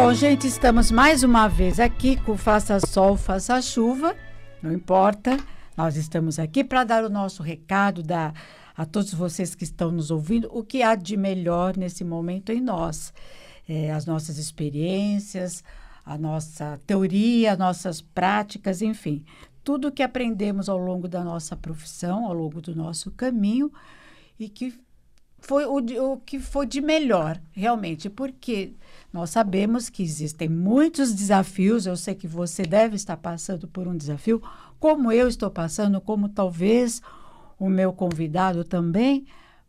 Bom, gente, estamos mais uma vez aqui com Faça Sol, Faça Chuva, não importa. Nós estamos aqui para dar o nosso recado da, a todos vocês que estão nos ouvindo, o que há de melhor nesse momento em nós. É, as nossas experiências, a nossa teoria, as nossas práticas, enfim. Tudo que aprendemos ao longo da nossa profissão, ao longo do nosso caminho e que foi o, o que foi de melhor, realmente. Porque nós sabemos que existem muitos desafios, eu sei que você deve estar passando por um desafio, como eu estou passando, como talvez o meu convidado também,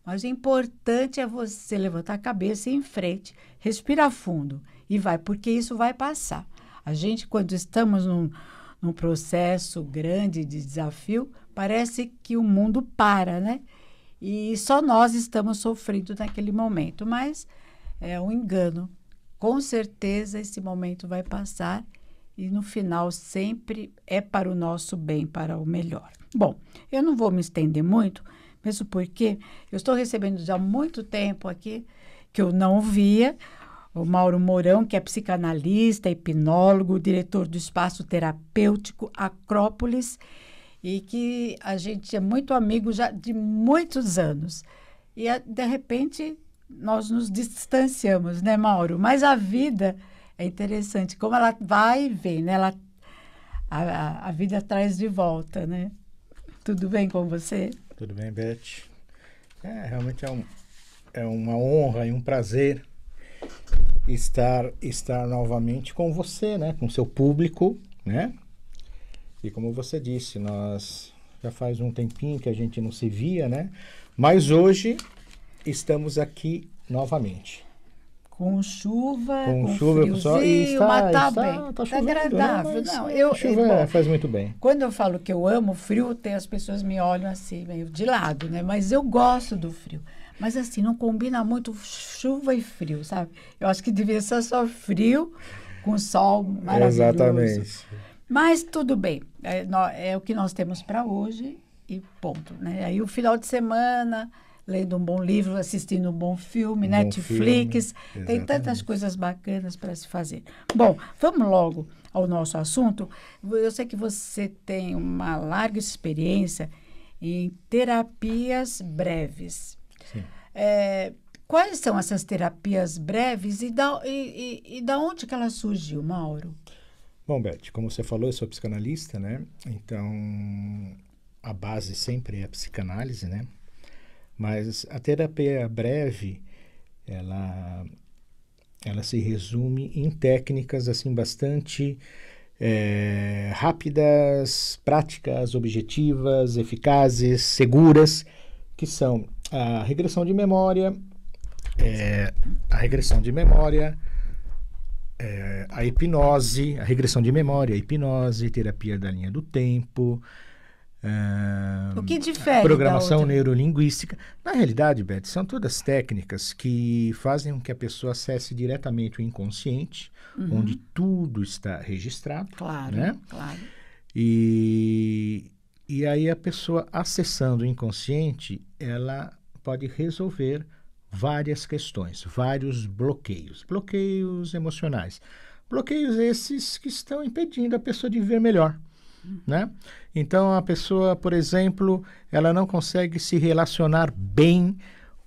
mas o importante é você levantar a cabeça e ir em frente, respira fundo e vai, porque isso vai passar. A gente, quando estamos num, num processo grande de desafio, parece que o mundo para, né? E só nós estamos sofrendo naquele momento, mas é um engano, com certeza esse momento vai passar e no final sempre é para o nosso bem, para o melhor. Bom, eu não vou me estender muito, mesmo porque eu estou recebendo já há muito tempo aqui que eu não via o Mauro Mourão, que é psicanalista, hipnólogo, diretor do espaço terapêutico Acrópolis e que a gente é muito amigo já de muitos anos. E de repente nós nos distanciamos, né, Mauro? Mas a vida é interessante, como ela vai e vem, né? Ela, a, a vida traz de volta, né? Tudo bem com você? Tudo bem, Beth. É, realmente é, um, é uma honra e um prazer estar, estar novamente com você, né? Com seu público, né? E como você disse, nós já faz um tempinho que a gente não se via, né? Mas hoje estamos aqui novamente. Com chuva, com, com chuva, friozinho, e está, mas está, está bem, está, está né? agradável. não, é, eu, chuva bom, é, faz muito bem. Quando eu falo que eu amo frio, tem, as pessoas me olham assim, meio de lado, né? Mas eu gosto do frio. Mas assim, não combina muito chuva e frio, sabe? Eu acho que devia ser só frio com sol maravilhoso. Exatamente. Mas tudo bem, é, é o que nós temos para hoje e ponto. Né? Aí o final de semana lendo um bom livro, assistindo um bom filme, um Netflix. Bom filme. Tem tantas coisas bacanas para se fazer. Bom, vamos logo ao nosso assunto. Eu sei que você tem uma larga experiência em terapias breves. Sim. É, quais são essas terapias breves e da, e, e, e da onde que ela surgiu, Mauro? Bom, Beth, como você falou, eu sou psicanalista, né? Então, a base sempre é a psicanálise, né? Mas a terapia breve, ela, ela se resume em técnicas assim bastante é, rápidas, práticas, objetivas, eficazes, seguras, que são a regressão de memória, é, a regressão de memória, é, a hipnose, a regressão de memória, a hipnose, terapia da linha do tempo, Uh, o que difere? Programação neurolinguística. Na realidade, Beth, são todas técnicas que fazem com que a pessoa acesse diretamente o inconsciente, uhum. onde tudo está registrado. Claro, né? claro. E, e aí a pessoa acessando o inconsciente, ela pode resolver várias questões, vários bloqueios, bloqueios emocionais. Bloqueios esses que estão impedindo a pessoa de viver melhor, uhum. né? Então, a pessoa, por exemplo, ela não consegue se relacionar bem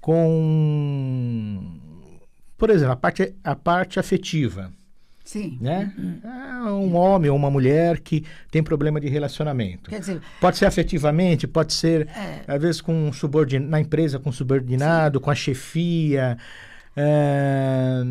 com, por exemplo, a parte, a parte afetiva. Sim. Né? Uhum. É um homem ou uma mulher que tem problema de relacionamento. Quer dizer, pode ser afetivamente, pode ser, é, às vezes, com um subordin... na empresa, com um subordinado, sim. com a chefia. É,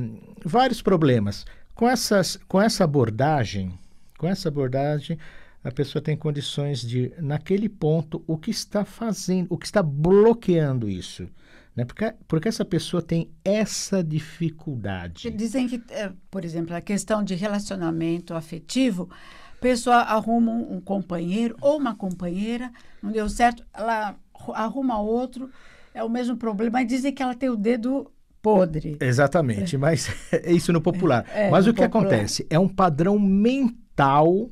vários problemas. Com, essas, com essa abordagem, com essa abordagem, a pessoa tem condições de, naquele ponto, o que está fazendo, o que está bloqueando isso. Né? Porque, porque essa pessoa tem essa dificuldade. Dizem que, é, por exemplo, a questão de relacionamento afetivo, a pessoa arruma um, companheiro ou uma companheira, não deu certo, ela arruma outro, é o mesmo problema, mas dizem que ela tem o dedo podre. Exatamente, é. mas é isso no popular. É, mas no o que popular. acontece? É um padrão mental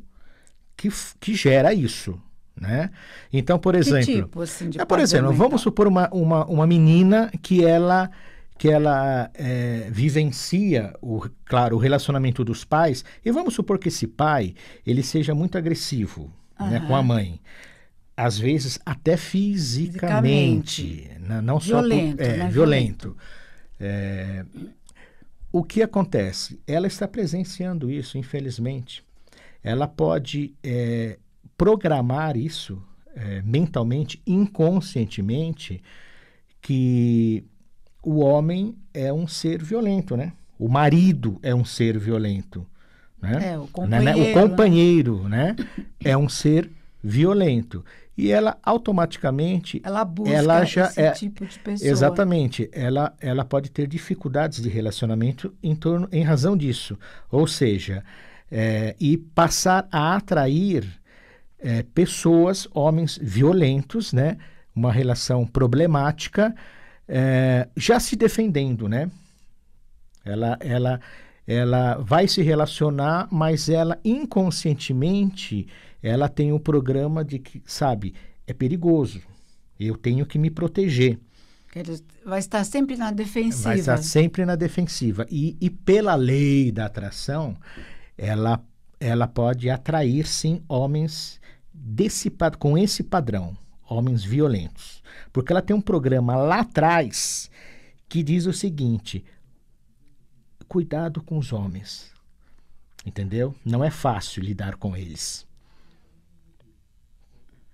que, que gera isso. Né? Então, por exemplo, tipo, assim, é, por exemplo, vamos então? supor uma, uma, uma menina que ela que ela é, vivencia o claro o relacionamento dos pais e vamos supor que esse pai ele seja muito agressivo uhum. né, com a mãe às vezes até fisicamente, fisicamente. Né, não violento, só por, é, né, violento, violento. É, o que acontece ela está presenciando isso infelizmente ela pode é, programar isso é, mentalmente, inconscientemente, que o homem é um ser violento, né? O marido é um ser violento. Né? É, o né, né? companheiro. O né? companheiro né? É um ser violento. E ela automaticamente. Ela busca ela já esse é, tipo de pessoa. Exatamente. Ela, ela pode ter dificuldades de relacionamento em, torno, em razão disso. Ou seja, é, e passar a atrair é, pessoas, homens violentos, né? Uma relação problemática, é, já se defendendo, né? Ela, ela, ela vai se relacionar, mas ela inconscientemente ela tem um programa de que, sabe, é perigoso. Eu tenho que me proteger. Vai estar sempre na defensiva. Vai estar sempre na defensiva. E, e pela lei da atração, ela, ela pode atrair, sim, homens desse, com esse padrão, homens violentos. Porque ela tem um programa lá atrás que diz o seguinte: cuidado com os homens. Entendeu? Não é fácil lidar com eles.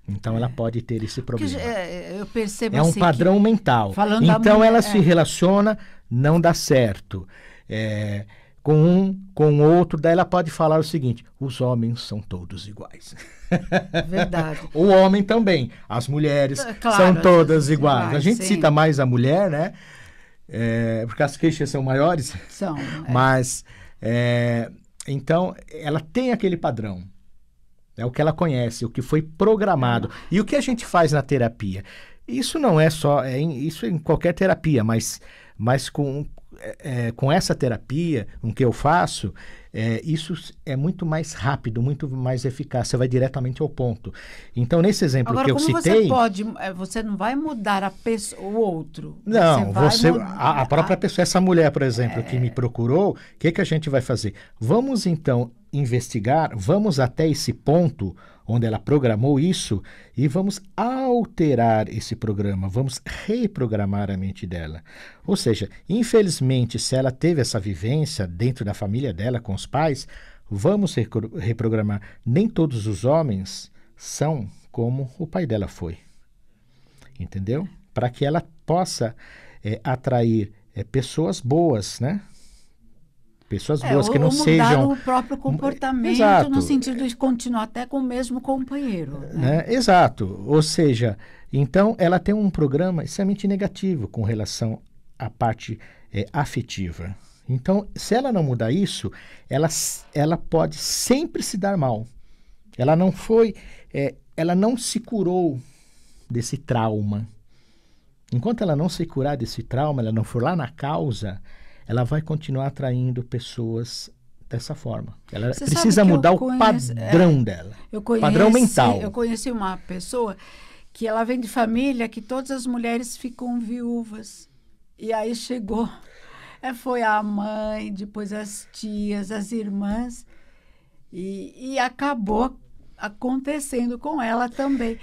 Então ela é. pode ter esse é problema. É, eu percebo É um assim padrão mental. então mulher, ela é... se relaciona, não dá certo. É, com um, com outro, daí ela pode falar o seguinte: os homens são todos iguais. Verdade. o homem também, as mulheres é, claro, são todas iguais. iguais. A gente sim. cita mais a mulher, né? É, porque as queixas são maiores. São. É. Mas, é, então, ela tem aquele padrão. É o que ela conhece, o que foi programado. É. E o que a gente faz na terapia? Isso não é só, é isso é em qualquer terapia, mas, mas com, é, é, com essa terapia, com que eu faço, é, isso é muito mais rápido, muito mais eficaz. Você vai diretamente ao ponto. Então, nesse exemplo Agora, que eu como citei. Você pode, é, você não vai mudar a pessoa, o outro. Não, você, você a, a, própria a... pessoa, essa mulher, por exemplo, é... que me procurou, o que, que a gente vai fazer? Vamos então investigar, vamos até esse ponto onde ela programou isso e vamos alterar esse programa, vamos reprogramar a mente dela. Ou seja, infelizmente, se ela teve essa vivência dentro da família dela com os pais, vamos reprogramar. Nem todos os homens são como o pai dela foi. Entendeu? Para que ela possa é, atrair é, pessoas boas, né? Pessoas é, boas que não sejam. o próprio hum, comportamento Exato. no sentido de continuar até com o mesmo companheiro. Né? É, exato. Ou seja, então ela tem um programa extremamente negativo com relação à parte é, afetiva. Então, se ela não mudar isso, ela, ela pode sempre se dar mal. Ela não foi. É, ela não se curou desse trauma. Enquanto ela não se curar desse trauma, ela não for lá na causa, ela vai continuar atraindo pessoas dessa forma. Ela Você precisa mudar o padrão é, dela. Conheci, padrão mental. Eu conheci uma pessoa que ela vem de família que todas as mulheres ficam viúvas. E aí chegou. É, foi a mãe, depois as tias, as irmãs. E, e acabou acontecendo com ela também.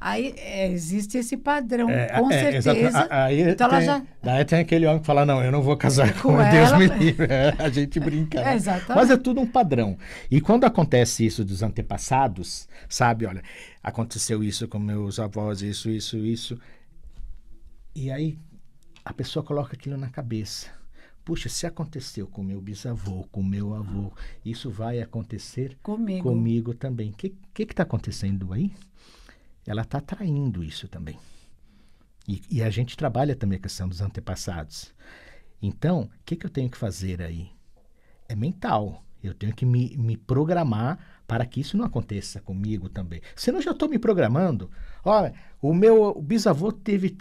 Aí é, existe esse padrão, é, com é, é certeza. aí, então tem, já... daí tem aquele homem que fala, não, eu não vou casar com, com Deus ela. me livre. É, a gente brinca. Né? Mas é tudo um padrão. E quando acontece isso dos antepassados, sabe, olha, aconteceu isso com meus avós, isso, isso, isso. E aí a pessoa coloca aquilo na cabeça puxa, se aconteceu com meu bisavô, com meu avô, isso vai acontecer comigo, comigo também. O que está acontecendo aí? Ela está atraindo isso também. E, e, a gente trabalha também a questão dos antepassados. Então, o que, que eu tenho que fazer aí? É mental. Eu tenho que me, me programar para que isso não aconteça comigo também. Senão eu já estou me programando. Olha, o meu bisavô teve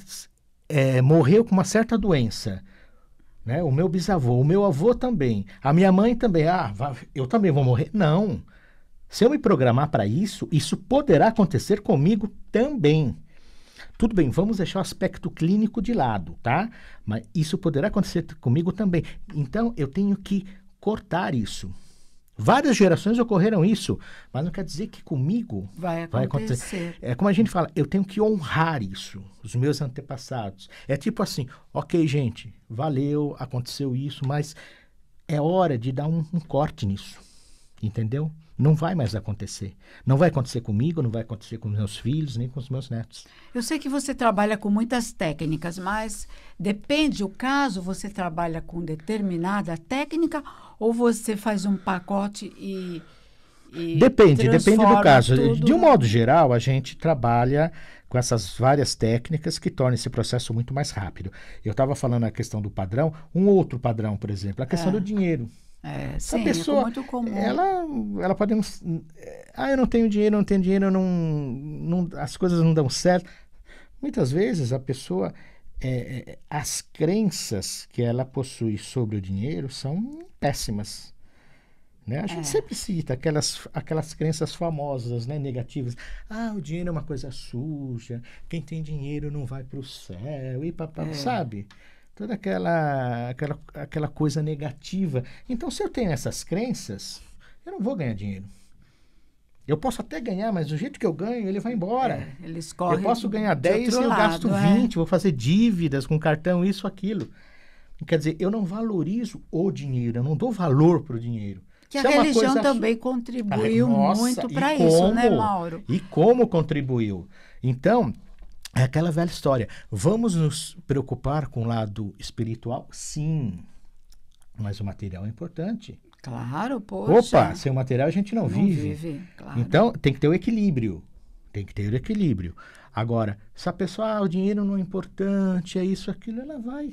é, morreu com uma certa doença. Né? O meu bisavô, o meu avô também, a minha mãe também. Ah, eu também vou morrer? Não. Se eu me programar para isso, isso poderá acontecer comigo também. Tudo bem, vamos deixar o aspecto clínico de lado, tá? Mas isso poderá acontecer comigo também. Então eu tenho que cortar isso. Várias gerações ocorreram isso, mas não quer dizer que comigo vai acontecer. vai acontecer. É como a gente fala, eu tenho que honrar isso, os meus antepassados. É tipo assim, ok, gente, valeu, aconteceu isso, mas é hora de dar um, um corte nisso, entendeu? Não vai mais acontecer. Não vai acontecer comigo, não vai acontecer com meus filhos, nem com os meus netos. Eu sei que você trabalha com muitas técnicas, mas depende o caso, você trabalha com determinada técnica ou você faz um pacote e. e depende, depende do caso. Tudo... De um modo geral, a gente trabalha com essas várias técnicas que tornam esse processo muito mais rápido. Eu estava falando a questão do padrão, um outro padrão, por exemplo, a questão é. do dinheiro. É, sim, é pessoa, é muito comum. Ela, ela pode. Ah, eu não tenho dinheiro, não tenho dinheiro, não, não, as coisas não dão certo. Muitas vezes a pessoa é, é, as crenças que ela possui sobre o dinheiro são péssimas. Né? A gente é. sempre cita aquelas, aquelas crenças famosas, né? negativas. Ah, o dinheiro é uma coisa suja, quem tem dinheiro não vai para o céu, e papá, é. sabe? Toda aquela, aquela, aquela coisa negativa. Então, se eu tenho essas crenças, eu não vou ganhar dinheiro. Eu posso até ganhar, mas do jeito que eu ganho, ele vai embora. É, ele escorre. Eu posso ganhar 10 e eu lado, gasto 20, é? vou fazer dívidas com cartão, isso, aquilo. Quer dizer, eu não valorizo o dinheiro, eu não dou valor para o dinheiro. Que isso a é religião coisa... também contribuiu ah, Nossa, muito para isso, né, Mauro? E como contribuiu? Então, é aquela velha história. Vamos nos preocupar com o lado espiritual? Sim. Mas o material é importante. Claro, poxa. Opa, sem o material a gente não, não vive. vive claro. Então, tem que ter o equilíbrio. Tem que ter o equilíbrio. Agora, se a pessoa, ah, o dinheiro não é importante, é isso, aquilo, ela vai,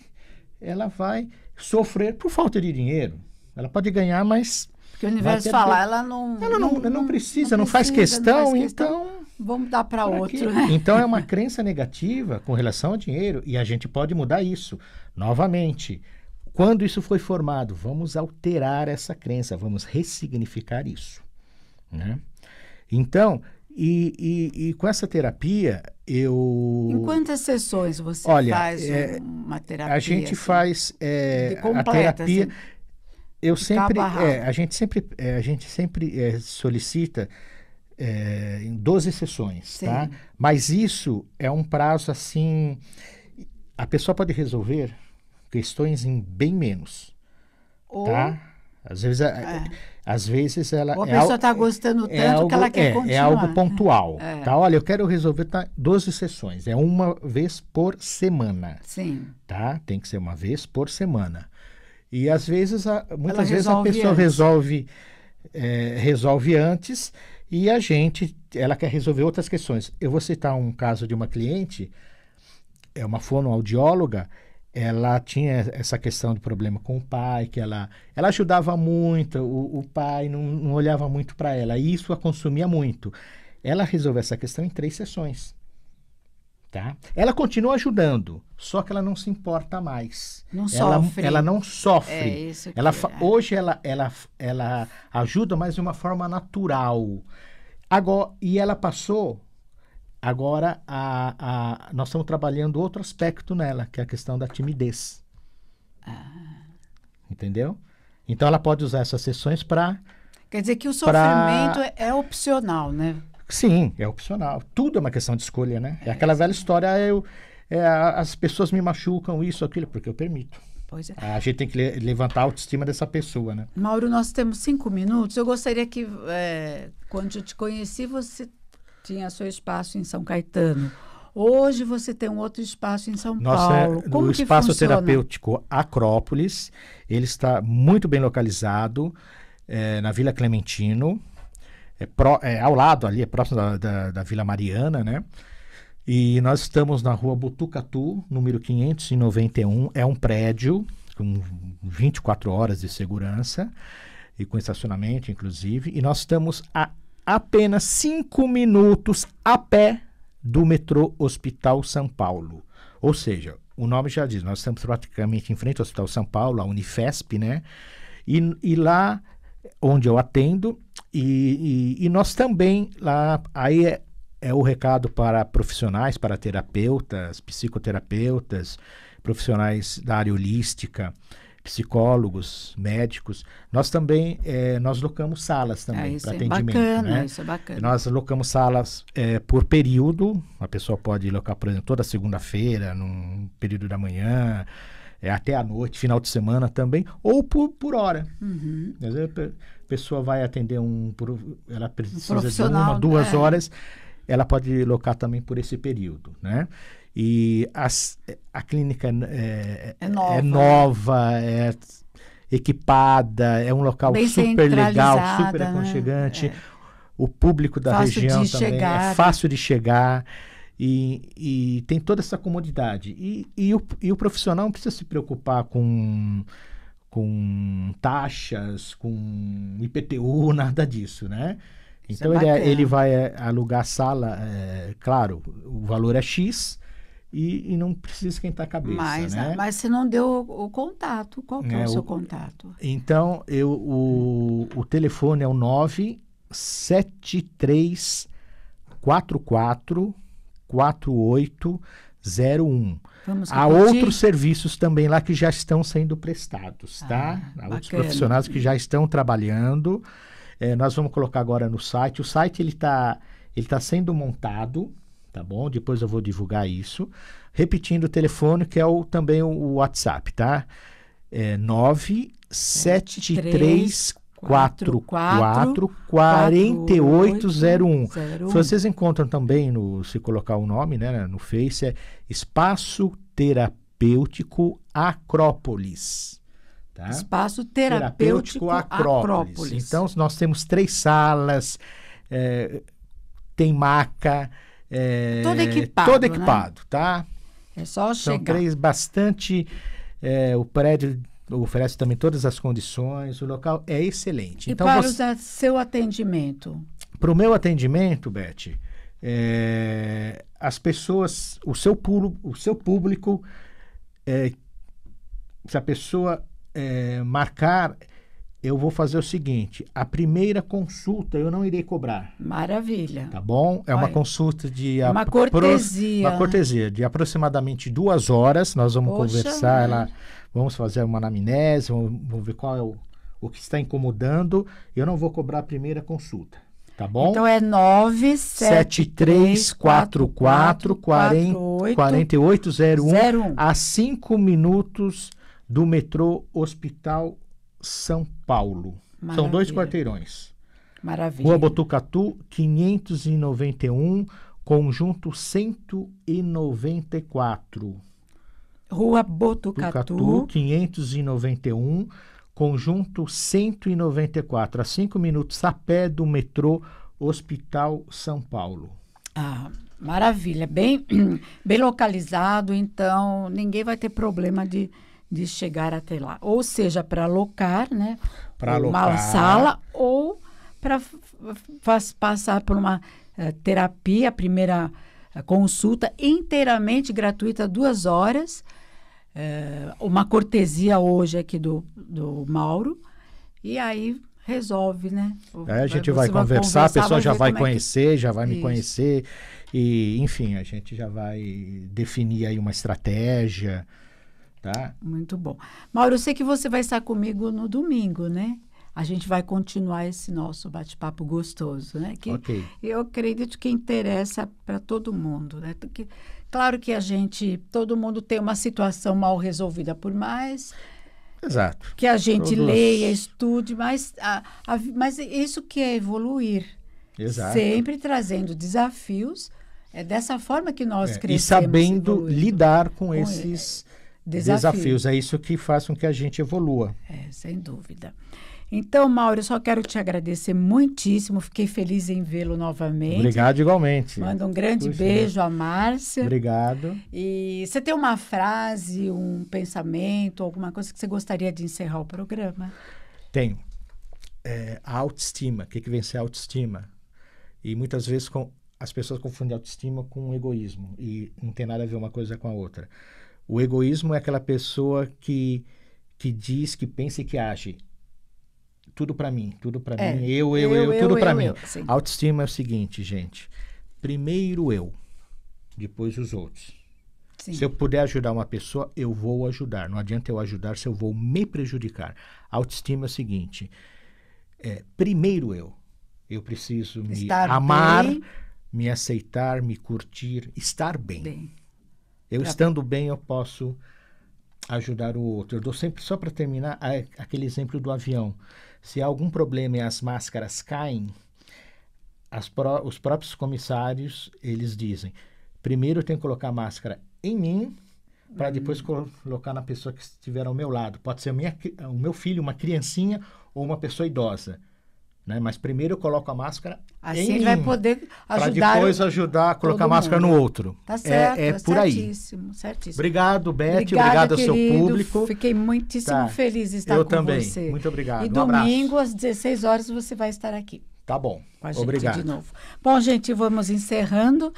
ela vai sofrer por falta de dinheiro. Ela pode ganhar, mas. Porque o universo falar, ela não. Ela não, não, não, não precisa, não, faz questão, faz questão, então. Vamos dar para outro. Né? Então é uma crença negativa com relação ao dinheiro e a gente pode mudar isso. Novamente, quando isso foi formado, vamos alterar essa crença, vamos ressignificar isso. Né? Então, e, e, e, com essa terapia, eu. Em quantas sessões você Olha, faz é, uma terapia? A gente assim, faz é, completa, a terapia. Assim, eu é, sempre, é, a gente sempre, a gente sempre solicita é, em 12 sessões, tá? Sim. tá? Mas isso é um prazo assim, a pessoa pode resolver questões em bem menos. Ou... Tá? Às vezes, é. às vezes ela. Ou a é pessoa está gostando é tanto é algo, que ela quer é, é continuar. Né? É algo pontual. Tá? Olha, eu quero resolver tá, 12 sessões. É uma vez por semana. Sim. Tá? Tem que ser uma vez por semana. E às vezes, a, muitas vezes a pessoa antes. resolve resolve antes e a gente, ela quer resolver outras questões. Eu vou citar um caso de uma cliente, é uma fonoaudióloga, ela tinha essa questão de problema com o pai, que ela, ela ajudava muito, o, o pai não, não olhava muito para ela, e isso a consumia muito. Ela resolveu essa questão em três sessões. Tá? Ela continua ajudando, só que ela não se importa mais. Não ela, sofre. Ela não sofre. É ela, é. Hoje ela, ela, ela ajuda, mas de uma forma natural. Agora, e ela passou Agora, a, a, nós estamos trabalhando outro aspecto nela, que é a questão da timidez. Ah. Entendeu? Então, ela pode usar essas sessões para. Quer dizer que o sofrimento pra... É, é opcional, né? Sim, é opcional. Tudo é uma questão de escolha, né? É, é aquela velha história, ah, eu, é, as pessoas me machucam, isso, aquilo, porque eu permito. Pois é. A gente tem que le levantar a autoestima dessa pessoa, né? Mauro, nós temos cinco minutos. Eu gostaria que, é, quando eu te conheci, você tinha seu espaço em São Caetano. Hoje você tem um outro espaço em São Nossa, é Paulo. Como o espaço funciona? terapêutico Acrópolis, ele está muito bem localizado é, na Vila Clementino, é, pro, é, ao lado ali, é próximo da, da, da, Vila Mariana, né? E nós estamos na rua Butucatu, número 591. É um prédio com 24 horas de segurança e com estacionamento, inclusive. E nós estamos a apenas cinco minutos a pé do metrô Hospital São Paulo. Ou seja, o nome já diz, nós estamos praticamente em frente ao Hospital São Paulo, a Unifesp, né? E, e lá onde eu atendo, e, e, e nós também lá, aí é, é o recado para profissionais, para terapeutas, psicoterapeutas, profissionais da área holística, psicólogos, médicos. Nós também, é, nós locamos salas ah, também para é atendimento. Bacana, né? Isso é bacana. Nós locamos salas eh, por período. A pessoa pode locar, por exemplo, toda segunda-feira, num período da manhã eh, até à noite, final de semana também, ou por, por hora. Uhum. Às vezes a pessoa vai atender um, ela precisa um de uma, duas né? horas ela pode locar também por esse período, né? E as, a clínica eh, é, é nova, é, nova, é equipada, é um local Bem super legal, super né? aconchegante. Né? É. O público da fácil região também é chegar. é fácil de chegar. E, e tem toda essa comodidade. E, e, o, e o profissional não precisa se preocupar com, com taxas, com IPTU, nada disso, né? É então é ele, ele, vai é, alugar sala, é, claro, o valor é X e, e não precisa esquentar a cabeça. Mas, né? mas você não deu o, o contato. Qual que é, é o seu contato? Então, eu, o, o telefone é o 97344 4801. Há outros serviços também lá que já estão sendo prestados, ah, tá? Ah, Há outros profissionais que já estão trabalhando. É, nós vamos colocar agora no site. O site ele está ele tá sendo montado, tá bom? Depois eu vou divulgar isso. Repetindo o telefone, que é o, também o, WhatsApp, tá? É 973 44 se Vocês encontram também no se colocar o nome, né, no Face é Espaço Terapêutico Acrópolis. Tá? Espaço Terapêutico, Terapêutico Acrópolis. Acrópolis. Então, nós temos três salas, é, tem maca. É, eh, todo equipado. Todo né? equipado, né? tá? É só São chegar. São três bastante. É, o prédio oferece também todas as condições, o local é excelente. E então, para você... o seu atendimento? Para o meu atendimento, Beth, é, as pessoas, o seu, pulo, o seu público, é, se a pessoa é, marcar, eu vou fazer o seguinte: a primeira consulta eu não irei cobrar. Maravilha. Tá bom? É Olha, uma consulta de. Uma cortesia. Uma cortesia, de aproximadamente duas horas. Nós vamos Poxa conversar, ela, vamos fazer uma anamnese, vamos, vamos ver qual é o, o que está incomodando. Eu não vou cobrar a primeira consulta. Tá bom? Então é 97344 4801 a 5 minutos do metrô Hospital São Paulo. Maravilha. São dois quarteirões. Maravilha. Rua Botucatu, 591, conjunto 194. Rua Botucatu. Botucatu 591, conjunto 194, a cinco minutos a pé do metrô Hospital São Paulo. Ah, maravilha. Bem, bem localizado, então ninguém vai ter problema de de chegar até lá. Ou seja, para alocar, né? Para alocar. Uma sala ou para passar por uma uh, terapia, a primeira eh, consulta inteiramente gratuita, duas horas. Uh, uma cortesia hoje aqui do, do Mauro. E aí resolve, né? Aí a gente vai, conversar, conversar, a pessoa já vai conhecer, é que... já vai me Isso. conhecer. E, enfim, a gente já vai definir aí uma estratégia. Tá? Muito bom. Mauro, eu sei que você vai estar comigo no domingo, né? a gente vai continuar esse nosso bate-papo gostoso, né? Que eu acredito que interessa para todo mundo, né? Porque, claro que a gente, todo mundo tem uma situação mal resolvida por mais Exato. que a gente Todos... leia, estude, mas, a, a, mas isso que é evoluir, Exato. sempre trazendo desafios. É dessa forma que nós é, crescemos. E sabendo evoluindo. lidar com, com esses desafios. desafios. É isso que faz com que a gente evolua. É, sem dúvida. Então, Mauro, eu só quero te agradecer muitíssimo. Fiquei feliz em vê-lo novamente. Obrigado igualmente. Manda um grande Puxa, é. beijo a Márcia. Obrigado. E você tem uma frase, um pensamento, alguma coisa que você gostaria de encerrar o programa? Tenho. É, a autoestima. O que, que vem ser autoestima? E muitas vezes com, as pessoas confundem autoestima com egoísmo. E não tem nada a ver uma coisa com a outra. O egoísmo é aquela pessoa que, que diz, que pensa e que age. Tudo para mim, tudo para é. mim, eu, eu, eu, eu tudo para mim. Eu, Autoestima é o seguinte, gente. Primeiro eu, depois os outros. Sim. Se eu puder ajudar uma pessoa, eu vou ajudar. Não adianta eu ajudar se eu vou me prejudicar. Autoestima é o seguinte: é, primeiro eu. Eu preciso me estar amar, bem. me aceitar, me curtir, estar bem. bem. Eu é estando bem. eu posso ajudar o outro. Eu dou sempre, só para terminar, a, aquele exemplo do avião. Se há algum problema e as máscaras caem, as pró, os próprios comissários, eles dizem, primeiro eu tenho que colocar a máscara em mim, para depois hum. colocar na pessoa que estiver ao meu lado. Pode ser minha, o meu filho, uma criancinha ou uma pessoa idosa. Né? Mas primeiro eu coloco a máscara assim em ele vai poder ajudar para depois ajudar a colocar a máscara mundo. no outro. Tá certo, é, é por certíssimo, aí. Certíssimo. Obrigado, Beth, Obrigada, obrigado ao seu público. Fiquei muitíssimo tá. feliz de estar eu com também. você. Eu também. Muito obrigado. E um domingo abraço. às 16 horas você vai estar aqui. Tá bom. Com a gente obrigado. de novo. Bom, gente, vamos encerrando.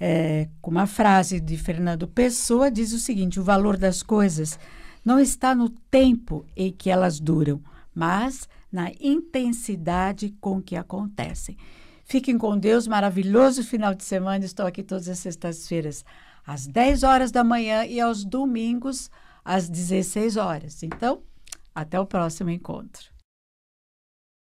É, com uma frase de Fernando Pessoa diz o seguinte: o valor das coisas não está no tempo em que elas duram, mas na intensidade com que acontecem. Fiquem com Deus, maravilhoso final de semana. Estou aqui todas as sextas-feiras, às 10 horas da manhã e aos domingos, às 16 horas. Então, até o próximo encontro.